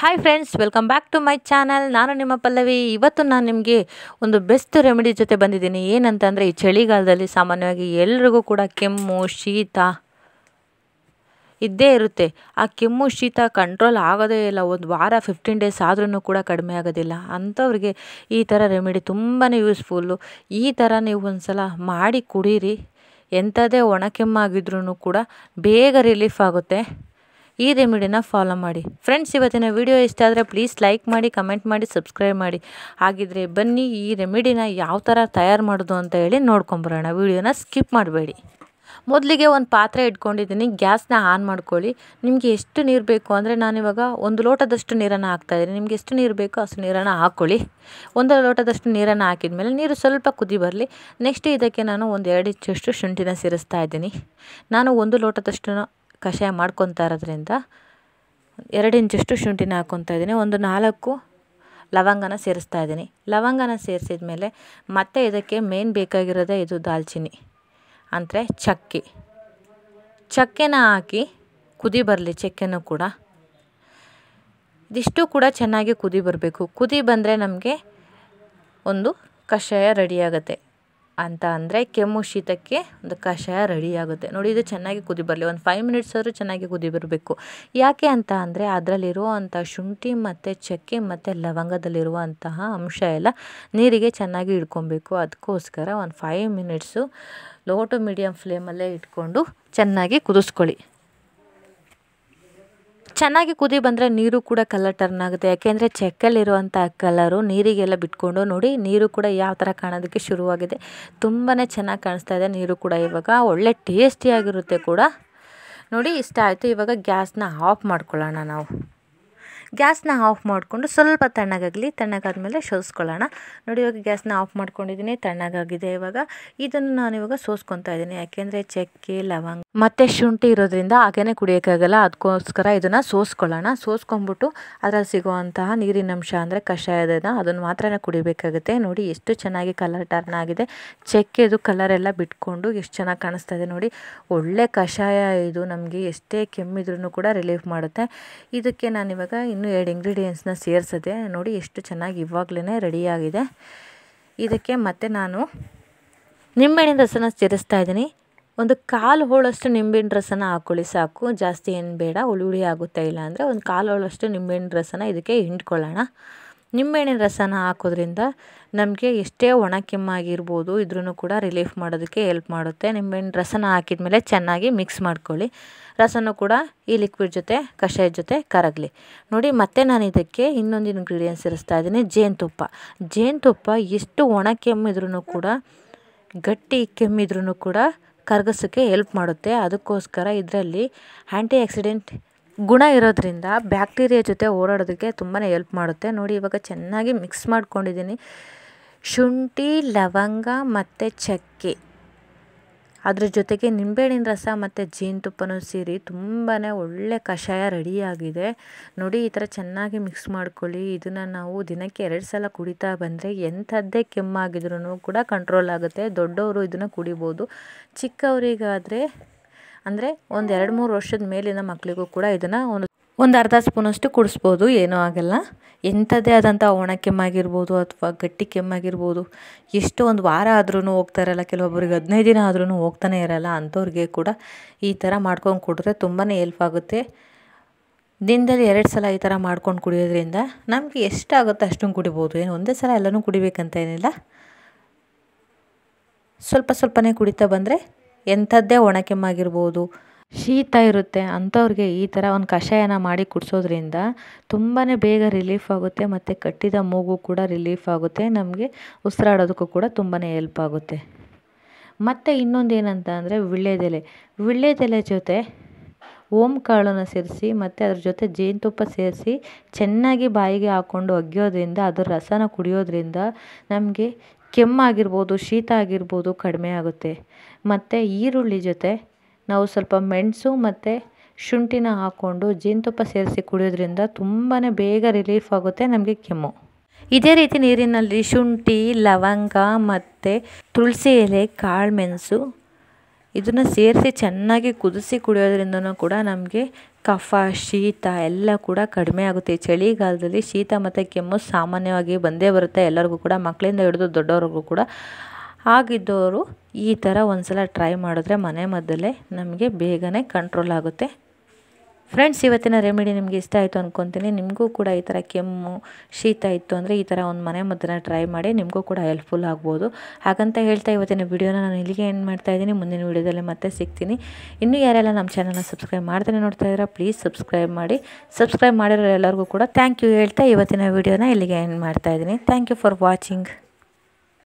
hi friends welcome back to my channel ನಾನು ನಿಮ್ಮ ಪಲ್ಲವಿ ಇವತ್ತು ನಾನು ನಿಮಗೆ ಒಂದು ಬೆಸ್ಟ್ ರೆಮಿಡಿ ಜೊತೆ ಬಂದಿದ್ದೀನಿ ಏನಂತಂದರೆ ಈ ಚಳಿಗಾಲದಲ್ಲಿ ಸಾಮಾನ್ಯವಾಗಿ ಎಲ್ರಿಗೂ ಕೂಡ ಕೆಮ್ಮು ಶೀತ ಇದ್ದೇ ಇರುತ್ತೆ ಆ ಕೆಮ್ಮು ಶೀತ ಕಂಟ್ರೋಲ್ ಆಗೋದೇ ಇಲ್ಲ ಒಂದು ವಾರ ಫಿಫ್ಟೀನ್ ಡೇಸ್ ಆದ್ರೂ ಕೂಡ ಕಡಿಮೆ ಆಗೋದಿಲ್ಲ ಅಂಥವ್ರಿಗೆ ಈ ಥರ ರೆಮಿಡಿ ತುಂಬಾ ಯೂಸ್ಫುಲ್ಲು ಈ ಥರ ನೀವು ಒಂದು ಸಲ ಮಾಡಿ ಕುಡೀರಿ ಎಂಥದೇ ಒಣ ಆಗಿದ್ರೂ ಕೂಡ ಬೇಗ ರಿಲೀಫ್ ಆಗುತ್ತೆ ಈ ರೆಮಿಡಿನ ಫಾಲೋ ಮಾಡಿ ಫ್ರೆಂಡ್ಸ್ ಇವತ್ತಿನ ವಿಡಿಯೋ ಇಷ್ಟ ಆದರೆ ಪ್ಲೀಸ್ ಲೈಕ್ ಮಾಡಿ ಕಮೆಂಟ್ ಮಾಡಿ ಸಬ್ಸ್ಕ್ರೈಬ್ ಮಾಡಿ ಹಾಗಿದ್ರೆ ಬನ್ನಿ ಈ ರೆಮಿಡಿನ ಯಾವ ಥರ ತಯಾರು ಮಾಡೋದು ಅಂತ ಹೇಳಿ ನೋಡ್ಕೊಂಬರೋಣ ವಿಡಿಯೋನ ಸ್ಕಿಪ್ ಮಾಡಬೇಡಿ ಮೊದಲಿಗೆ ಒಂದು ಪಾತ್ರೆ ಇಟ್ಕೊಂಡಿದ್ದೀನಿ ಗ್ಯಾಸ್ನ ಆನ್ ಮಾಡ್ಕೊಳ್ಳಿ ನಿಮಗೆ ಎಷ್ಟು ನೀರು ಬೇಕು ಅಂದರೆ ನಾನಿವಾಗ ಒಂದು ಲೋಟದಷ್ಟು ನೀರನ್ನು ಇದ್ದೀನಿ ನಿಮಗೆ ಎಷ್ಟು ನೀರು ಬೇಕೋ ಅಷ್ಟು ನೀರನ್ನು ಹಾಕ್ಕೊಳ್ಳಿ ಒಂದು ಲೋಟದಷ್ಟು ನೀರನ್ನು ಹಾಕಿದ ಮೇಲೆ ನೀರು ಸ್ವಲ್ಪ ಕುದಿ ಬರಲಿ ನೆಕ್ಸ್ಟ್ ಇದಕ್ಕೆ ನಾನು ಒಂದು ಎರಡು ಇಂಚಷ್ಟು ಶುಂಠಿನ ಸೇರಿಸ್ತಾ ಇದ್ದೀನಿ ನಾನು ಒಂದು ಲೋಟದಷ್ಟು ಕಷಾಯ ಮಾಡ್ಕೊತಾ ಇರೋದ್ರಿಂದ ಎರಡು ಇಂಚಷ್ಟು ಶುಂಠಿನ ಹಾಕ್ಕೊತಾ ಇದ್ದೀನಿ ಒಂದು ನಾಲ್ಕು ಲವಂಗನ ಸೇರಿಸ್ತಾ ಇದ್ದೀನಿ ಲವಂಗನ ಸೇರಿಸಿದ ಮೇಲೆ ಮತ್ತೆ ಇದಕ್ಕೆ ಮೇನ್ ಬೇಕಾಗಿರೋದೇ ಇದು ದಾಲ್ಚಿನ್ನಿ ಅಂದರೆ ಚಕ್ಕೆ ಚಕ್ಕೆನ ಹಾಕಿ ಕುದಿ ಬರಲಿ ಚಕ್ಕೆನೂ ಕೂಡ ಇದಿಷ್ಟು ಕೂಡ ಚೆನ್ನಾಗಿ ಕುದಿ ಬರಬೇಕು ಕುದಿ ಬಂದರೆ ನಮಗೆ ಒಂದು ಕಷಾಯ ರೆಡಿಯಾಗುತ್ತೆ ಅಂತ ಅಂದರೆ ಕೆಮ್ಮು ಶೀತಕ್ಕೆ ಒಂದು ಕಷಾಯ ರೆಡಿಯಾಗುತ್ತೆ ನೋಡಿ ಇದು ಚೆನ್ನಾಗಿ ಕುದಿ ಬರಲಿ ಒಂದು ಫೈವ್ ಮಿನಿಟ್ಸ್ ಆದರೂ ಚೆನ್ನಾಗಿ ಕುದಿ ಬರಬೇಕು ಯಾಕೆ ಅಂತ ಅಂದರೆ ಅದರಲ್ಲಿರುವಂಥ ಶುಂಠಿ ಮತ್ತು ಚಕ್ಕೆ ಮತ್ತು ಲವಂಗದಲ್ಲಿರುವಂತಹ ಅಂಶ ಎಲ್ಲ ನೀರಿಗೆ ಚೆನ್ನಾಗಿ ಇಟ್ಕೊಬೇಕು ಅದಕ್ಕೋಸ್ಕರ ಒಂದು five minutes low to medium ಫ್ಲೇಮಲ್ಲೇ ಇಟ್ಕೊಂಡು ಚೆನ್ನಾಗಿ ಕುದಿಸ್ಕೊಳ್ಳಿ ಚೆನ್ನಾಗಿ ಕುದಿ ಬಂದರೆ ನೀರು ಕೂಡ ಕಲರ್ ಟರ್ನ್ ಆಗುತ್ತೆ ಯಾಕೆಂದರೆ ಚೆಕ್ಕಲ್ಲಿರುವಂಥ ಕಲರು ನೀರಿಗೆಲ್ಲ ಬಿಟ್ಕೊಂಡು ನೋಡಿ ನೀರು ಕೂಡ ಯಾವ ಥರ ಕಾಣೋದಕ್ಕೆ ಶುರುವಾಗಿದೆ ತುಂಬಾ ಚೆನ್ನಾಗಿ ಕಾಣಿಸ್ತಾ ಇದೆ ನೀರು ಕೂಡ ಇವಾಗ ಒಳ್ಳೆ ಟೇಸ್ಟಿಯಾಗಿರುತ್ತೆ ಕೂಡ ನೋಡಿ ಇಷ್ಟ ಆಯಿತು ಇವಾಗ ಗ್ಯಾಸ್ನ ಆಫ್ ಮಾಡ್ಕೊಳ್ಳೋಣ ನಾವು ಗ್ಯಾಸ್ನ ಆಫ್ ಮಾಡಿಕೊಂಡು ಸ್ವಲ್ಪ ತಣ್ಣಗಾಗಲಿ ತಣ್ಣಗಾದ್ಮೇಲೆ ಸೋಸ್ಕೊಳ್ಳೋಣ ನೋಡಿ ಇವಾಗ ಗ್ಯಾಸ್ನ ಆಫ್ ಮಾಡ್ಕೊಂಡಿದ್ದೀನಿ ತಣ್ಣಗಾಗಿದೆ ಇವಾಗ ಇದನ್ನು ನಾನು ಇವಾಗ ಸೋಸ್ಕೊತಾ ಇದ್ದೀನಿ ಯಾಕೆಂದರೆ ಚಕ್ಕೆ ಲವಂಗ ಮತ್ತು ಶುಂಠಿ ಇರೋದ್ರಿಂದ ಹಾಗೇನೆ ಕುಡಿಯೋಕ್ಕಾಗಲ್ಲ ಅದಕ್ಕೋಸ್ಕರ ಇದನ್ನು ಸೋಸ್ಕೊಳ್ಳೋಣ ಸೋಸ್ಕೊಂಡ್ಬಿಟ್ಟು ಅದರಲ್ಲಿ ಸಿಗುವಂತಹ ನೀರಿನಂಶ ಅಂದರೆ ಕಷಾಯದ ಅದನ್ನು ಮಾತ್ರ ಕುಡಿಬೇಕಾಗುತ್ತೆ ನೋಡಿ ಎಷ್ಟು ಚೆನ್ನಾಗಿ ಕಲರ್ ಟರ್ನ್ ಆಗಿದೆ ಚಕ್ಕೆದು ಎಲ್ಲ ಬಿಟ್ಕೊಂಡು ಎಷ್ಟು ಚೆನ್ನಾಗಿ ಕಾಣಿಸ್ತಾ ಇದೆ ನೋಡಿ ಒಳ್ಳೆ ಕಷಾಯ ಇದು ನಮಗೆ ಎಷ್ಟೇ ಕೆಮ್ಮಿದ್ರೂ ಕೂಡ ರಿಲೀಫ್ ಮಾಡುತ್ತೆ ಇದಕ್ಕೆ ನಾನಿವಾಗ ಇನ್ನೂ ಎರಡು ಇಂಗ್ರೀಡಿಯೆಂಟ್ಸ್ನ ಸೇರಿಸಿದೆ ನೋಡಿ ಎಷ್ಟು ಚೆನ್ನಾಗಿ ಇವಾಗಲೇ ರೆಡಿಯಾಗಿದೆ ಇದಕ್ಕೆ ಮತ್ತೆ ನಾನು ನಿಂಬೆಹಣ್ಣಿನ ರಸನ ಸೇರಿಸ್ತಾ ಇದ್ದೀನಿ ಒಂದು ಕಾಲು ಹೋಳಷ್ಟು ನಿಂಬೆಹಣ್ಣು ರಸನ ಹಾಕ್ಕೊಳ್ಳಿ ಸಾಕು ಜಾಸ್ತಿ ಏನು ಬೇಡ ಹುಳಿ ಹುಳಿ ಆಗುತ್ತೆ ಇಲ್ಲ ಅಂದರೆ ಒಂದು ಕಾಲು ಹೋಳಷ್ಟು ನಿಂಬೆಹಣ್ಣು ರಸನ ಇದಕ್ಕೆ ಹಿಂಡ್ಕೊಳ್ಳೋಣ ನಿಂಬೆಹಣ್ಣಿನ ರಸನ ಹಾಕೋದ್ರಿಂದ ನಮಗೆ ಎಷ್ಟೇ ಒಣ ಕೆಮ್ಮಾಗಿರ್ಬೋದು ಇದ್ರೂ ಕೂಡ ರಿಲೀಫ್ ಮಾಡೋದಕ್ಕೆ ಹೆಲ್ಪ್ ಮಾಡುತ್ತೆ ನಿಂಬೆಹಣ್ಣಿನ ರಸನ ಹಾಕಿದ ಮೇಲೆ ಚೆನ್ನಾಗಿ ಮಿಕ್ಸ್ ಮಾಡ್ಕೊಳ್ಳಿ ರಸನೂ ಕೂಡ ಈ ಲಿಕ್ವಿಡ್ ಜೊತೆ ಕಷಾಯದ ಜೊತೆ ಕರಗಲಿ ನೋಡಿ ಮತ್ತೆ ನಾನು ಇದಕ್ಕೆ ಇನ್ನೊಂದು ಇಂಗ್ರೀಡಿಯೆಂಟ್ಸ್ ಇರಿಸ್ತಾ ಇದ್ದೀನಿ ಜೇನುತುಪ್ಪ ಜೇನುತುಪ್ಪ ಎಷ್ಟು ಒಣ ಕೆಮ್ಮಿದ್ರೂ ಕೂಡ ಗಟ್ಟಿ ಕೆಮ್ಮಿದ್ರೂ ಕೂಡ ಕರಗಿಸೋಕ್ಕೆ ಹೆಲ್ಪ್ ಮಾಡುತ್ತೆ ಅದಕ್ಕೋಸ್ಕರ ಇದರಲ್ಲಿ ಆ್ಯಂಟಿ ಆಕ್ಸಿಡೆಂಟ್ ಗುಣ ಇರೋದ್ರಿಂದ ಬ್ಯಾಕ್ಟೀರಿಯಾ ಜೊತೆ ಓಡಾಡೋದಕ್ಕೆ ತುಂಬಾ ಎಲ್ಪ್ ಮಾಡುತ್ತೆ ನೋಡಿ ಇವಾಗ ಚೆನ್ನಾಗಿ ಮಿಕ್ಸ್ ಮಾಡ್ಕೊಂಡಿದ್ದೀನಿ ಶುಂಠಿ ಲವಂಗ ಮತ್ತು ಚಕ್ಕೆ ಅದ್ರ ಜೊತೆಗೆ ನಿಂಬೆಹಣ್ಣಿನ ರಸ ಮತ್ತು ಜೇನುತುಪ್ಪನೂ ಸೇರಿ ತುಂಬಾ ಒಳ್ಳೆ ಕಷಾಯ ರೆಡಿಯಾಗಿದೆ ನೋಡಿ ಈ ಥರ ಚೆನ್ನಾಗಿ ಮಿಕ್ಸ್ ಮಾಡ್ಕೊಳ್ಳಿ ಇದನ್ನು ನಾವು ದಿನಕ್ಕೆ ಎರಡು ಸಲ ಕುಡಿತಾ ಬಂದರೆ ಎಂಥದ್ದೇ ಕೆಮ್ಮಾಗಿದ್ರೂ ಕೂಡ ಕಂಟ್ರೋಲ್ ಆಗುತ್ತೆ ದೊಡ್ಡವರು ಇದನ್ನು ಕುಡಿಬೋದು ಚಿಕ್ಕವರಿಗಾದರೆ ಅಂದರೆ ಒಂದು ಎರಡು ಮೂರು ವರ್ಷದ ಮೇಲಿನ ಮಕ್ಕಳಿಗೂ ಕೂಡ ಇದನ್ನು ಒಂದು ಒಂದು ಅರ್ಧ ಸ್ಪೂನಷ್ಟು ಕುಡಿಸ್ಬೋದು ಏನೂ ಆಗಲ್ಲ ಎಂಥದ್ದೇ ಆದಂಥ ಒಣ ಕೆಮ್ಮಾಗಿರ್ಬೋದು ಅಥವಾ ಗಟ್ಟಿ ಕೆಮ್ಮಾಗಿರ್ಬೋದು ಎಷ್ಟು ಒಂದು ವಾರ ಆದ್ರೂ ಹೋಗ್ತಾ ಇರಲ್ಲ ಕೆಲವೊಬ್ಬರಿಗೆ ಹದಿನೈದು ದಿನ ಆದ್ರೂ ಹೋಗ್ತಾನೆ ಇರಲ್ಲ ಅಂಥವ್ರಿಗೆ ಕೂಡ ಈ ಥರ ಮಾಡ್ಕೊಂಡು ಕುಡಿದ್ರೆ ತುಂಬಾ ಹೆಲ್ಪ್ ಆಗುತ್ತೆ ದಿನದಲ್ಲಿ ಎರಡು ಸಲ ಈ ಥರ ಮಾಡ್ಕೊಂಡು ಕುಡಿಯೋದ್ರಿಂದ ನಮಗೆ ಎಷ್ಟಾಗುತ್ತೋ ಅಷ್ಟು ಕುಡಿಬೋದು ಏನು ಒಂದೇ ಸಲ ಎಲ್ಲನೂ ಕುಡಿಬೇಕಂತ ಏನಿಲ್ಲ ಸ್ವಲ್ಪ ಸ್ವಲ್ಪನೇ ಕುಡಿತಾ ಬಂದರೆ ಎಂಥದ್ದೇ ಕೆಮ್ಮಾಗಿರ್ಬೋದು ಶೀತ ಇರುತ್ತೆ ಅಂಥವ್ರಿಗೆ ಈ ಥರ ಒಂದು ಕಷಾಯನ ಮಾಡಿ ಕುಡಿಸೋದ್ರಿಂದ ತುಂಬಾ ಬೇಗ ರಿಲೀಫ್ ಆಗುತ್ತೆ ಮತ್ತು ಕಟ್ಟಿದ ಮೂಗು ಕೂಡ ರಿಲೀಫ್ ಆಗುತ್ತೆ ನಮಗೆ ಉಸಿರಾಡೋದಕ್ಕೂ ಕೂಡ ತುಂಬಾ ಎಲ್ಪ್ ಆಗುತ್ತೆ ಮತ್ತು ಇನ್ನೊಂದು ಏನಂತ ಅಂದರೆ ವೀಳ್ಯದೆಲೆ ವೀಳ್ಯದೆಲೆ ಜೊತೆ ಓಂ ಕಾಳನ್ನು ಸೇರಿಸಿ ಮತ್ತು ಅದ್ರ ಜೊತೆ ಜೇನುತುಪ್ಪ ಸೇರಿಸಿ ಚೆನ್ನಾಗಿ ಬಾಯಿಗೆ ಹಾಕ್ಕೊಂಡು ಒಗ್ಗೋದ್ರಿಂದ ಅದರ ರಸನ ಕುಡಿಯೋದ್ರಿಂದ ನಮಗೆ ಕೆಮ್ಮಾಗಿರ್ಬೋದು ಶೀತ ಆಗಿರ್ಬೋದು ಕಡಿಮೆ ಆಗುತ್ತೆ ಮತ್ತು ಈರುಳ್ಳಿ ಜೊತೆ ನಾವು ಸ್ವಲ್ಪ ಮೆಣಸು ಮತ್ತು ಶುಂಠಿನ ಹಾಕ್ಕೊಂಡು ಜೇನುತುಪ್ಪ ಸೇರಿಸಿ ಕುಡಿಯೋದ್ರಿಂದ ತುಂಬಾ ಬೇಗ ರಿಲೀಫ್ ಆಗುತ್ತೆ ನಮಗೆ ಕೆಮ್ಮು ಇದೇ ರೀತಿ ನೀರಿನಲ್ಲಿ ಶುಂಠಿ ಲವಂಗ ಮತ್ತು ತುಳಸಿ ಎಲೆ ಕಾಳುಮೆಣಸು ಇದನ್ನು ಸೇರಿಸಿ ಚೆನ್ನಾಗಿ ಕುದಿಸಿ ಕುಡಿಯೋದ್ರಿಂದನೂ ಕೂಡ ನಮಗೆ ಕಫ ಶೀತ ಎಲ್ಲ ಕೂಡ ಕಡಿಮೆ ಆಗುತ್ತೆ ಚಳಿಗಾಲದಲ್ಲಿ ಶೀತ ಮತ್ತು ಕೆಮ್ಮು ಸಾಮಾನ್ಯವಾಗಿ ಬಂದೇ ಬರುತ್ತೆ ಎಲ್ಲರಿಗೂ ಕೂಡ ಮಕ್ಕಳಿಂದ ಹಿಡಿದು ದೊಡ್ಡವ್ರಿಗೂ ಕೂಡ ಆಗಿದ್ದವರು ಈ ಥರ ಒಂದು ಸಲ ಟ್ರೈ ಮಾಡಿದ್ರೆ ಮನೆ ಮದ್ದಲ್ಲೇ ನಮಗೆ ಬೇಗನೆ ಕಂಟ್ರೋಲ್ ಆಗುತ್ತೆ ಫ್ರೆಂಡ್ಸ್ ಇವತ್ತಿನ ರೆಮಿಡಿ ನಿಮಗೆ ಇಷ್ಟ ಆಯಿತು ಅಂದ್ಕೊತೀನಿ ನಿಮಗೂ ಕೂಡ ಈ ಥರ ಕೆಮ್ಮು ಶೀತ ಇತ್ತು ಅಂದರೆ ಈ ಥರ ಒಂದು ಮನೆ ಮದ್ದನ್ನು ಟ್ರೈ ಮಾಡಿ ನಿಮಗೂ ಕೂಡ ಹೆಲ್ಪ್ಫುಲ್ ಆಗ್ಬೋದು ಹಾಗಂತ ಹೇಳ್ತಾ ಇವತ್ತಿನ ವೀಡಿಯೋನ ನಾನು ಇಲ್ಲಿಗೆ ಏನು ಮಾಡ್ತಾ ಇದ್ದೀನಿ ಮುಂದಿನ ವಿಡಿಯೋದಲ್ಲಿ ಮತ್ತೆ ಸಿಗ್ತೀನಿ ಇನ್ನೂ ಯಾರೆಲ್ಲ ನಮ್ಮ ಚಾನಲ್ನ ಸಬ್ಸ್ಕ್ರೈಬ್ ಮಾಡ್ತಾನೆ ನೋಡ್ತಾ ಇದ್ದೀರಾ ಪ್ಲೀಸ್ ಸಬ್ಸ್ಕ್ರೈಬ್ ಮಾಡಿ ಸಬ್ಸ್ಕ್ರೈಬ್ ಮಾಡಿರೋ ಎಲ್ಲರಿಗೂ ಕೂಡ ಥ್ಯಾಂಕ್ ಯು ಹೇಳ್ತಾ ಇವತ್ತಿನ ವೀಡಿಯೋನ ಇಲ್ಲಿಗೆ ಏನು ಮಾಡ್ತಾ ಇದ್ದೀನಿ ಥ್ಯಾಂಕ್ ಯು ಫಾರ್ ವಾಚಿಂಗ್